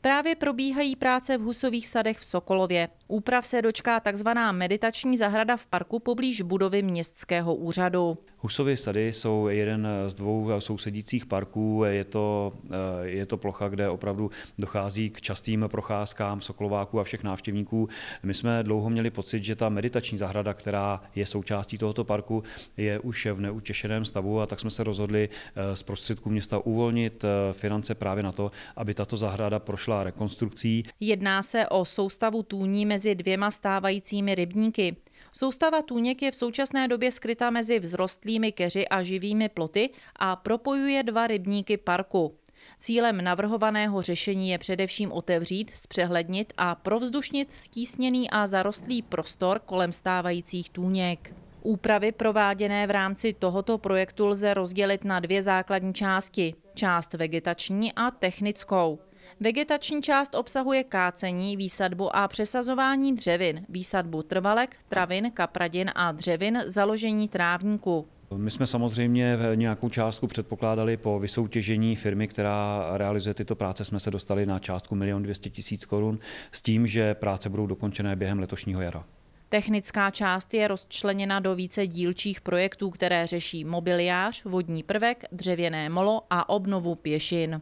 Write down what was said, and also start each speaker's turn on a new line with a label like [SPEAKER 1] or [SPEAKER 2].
[SPEAKER 1] Právě probíhají práce v husových sadech v Sokolově. Úprav se dočká tzv. meditační zahrada v parku poblíž budovy městského úřadu.
[SPEAKER 2] Husovy sady jsou jeden z dvou sousedících parků. Je to, eh, je to plocha, kde opravdu dochází k častým procházkám sokolováků a všech návštěvníků. My jsme dlouho měli pocit, že ta meditační zahrada, která je součástí tohoto parku, je už v neutěšeném stavu a tak jsme se rozhodli eh, z prostředků města uvolnit eh, finance právě na to, aby tato zahrada prošla rekonstrukcí.
[SPEAKER 1] Jedná se o soustavu tůní mezi dvěma stávajícími rybníky. Soustava tůněk je v současné době skryta mezi vzrostlými keři a živými ploty a propojuje dva rybníky parku. Cílem navrhovaného řešení je především otevřít, zpřehlednit a provzdušnit stísněný a zarostlý prostor kolem stávajících tůněk. Úpravy prováděné v rámci tohoto projektu lze rozdělit na dvě základní části, část vegetační a technickou. Vegetační část obsahuje kácení, výsadbu a přesazování dřevin, výsadbu trvalek, travin, kapradin a dřevin, založení trávníků.
[SPEAKER 2] My jsme samozřejmě nějakou částku předpokládali po vysoutěžení firmy, která realizuje tyto práce, jsme se dostali na částku 1 200 000 korun s tím, že práce budou dokončené během letošního jara.
[SPEAKER 1] Technická část je rozčleněna do více dílčích projektů, které řeší mobiliář, vodní prvek, dřevěné molo a obnovu pěšin.